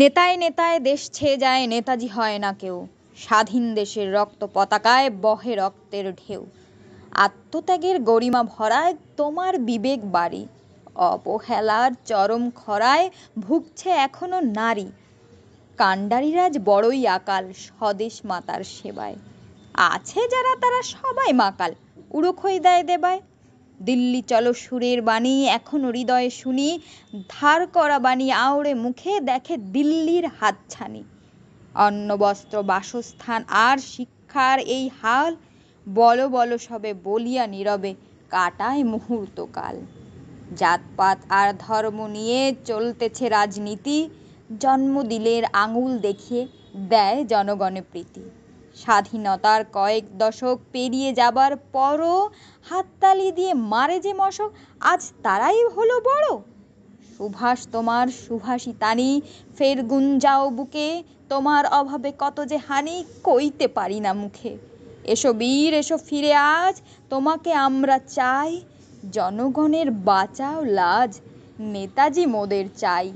নেতায় নেতায় দেশ ছেয়ে যায় নেতাজি হয় না কেউ স্বাধীন দেশের রক্ত পতাকায় বহে রক্তের ঢেউ আত্মত্যাগের গরিমা ভরায় তোমার বিবেক বাড়ি অবহেলার চরম খরায় ভুগছে এখনো নারী কাণ্ডারিরাজ বড়ই আকাল স্বদেশ মাতার সেবায় আছে যারা তারা সবাই মাকাল উড়োখই দেয় দেবায় দিল্লি চলো সুরের বাণী এখনো হৃদয়ে শুনি ধার করা বাণী আওড়ে মুখে দেখে দিল্লির হাতছানি অন্ন বস্ত্র বাসস্থান আর শিক্ষার এই হাল বল বল সবে বলিয়া নীরবে কাটায় মুহূর্তকাল জাতপাত আর ধর্ম নিয়ে চলতেছে রাজনীতি জন্মদিলের আঙুল দেখিয়ে দেয় জনগণে প্রীতি স্বাধীনতার কয়েক দশক পেরিয়ে যাবার পরও হাততালি দিয়ে মারে যে মশক আজ তারাই হলো বড় সুভাষ তোমার সুভাষিতানি ফের গুঞ্জাও বুকে তোমার অভাবে কত যে হানি কইতে পারি না মুখে এসো বীর এসো ফিরে আজ তোমাকে আমরা চাই জনগণের বাঁচাও লাজ নেতাজি মোদের চাই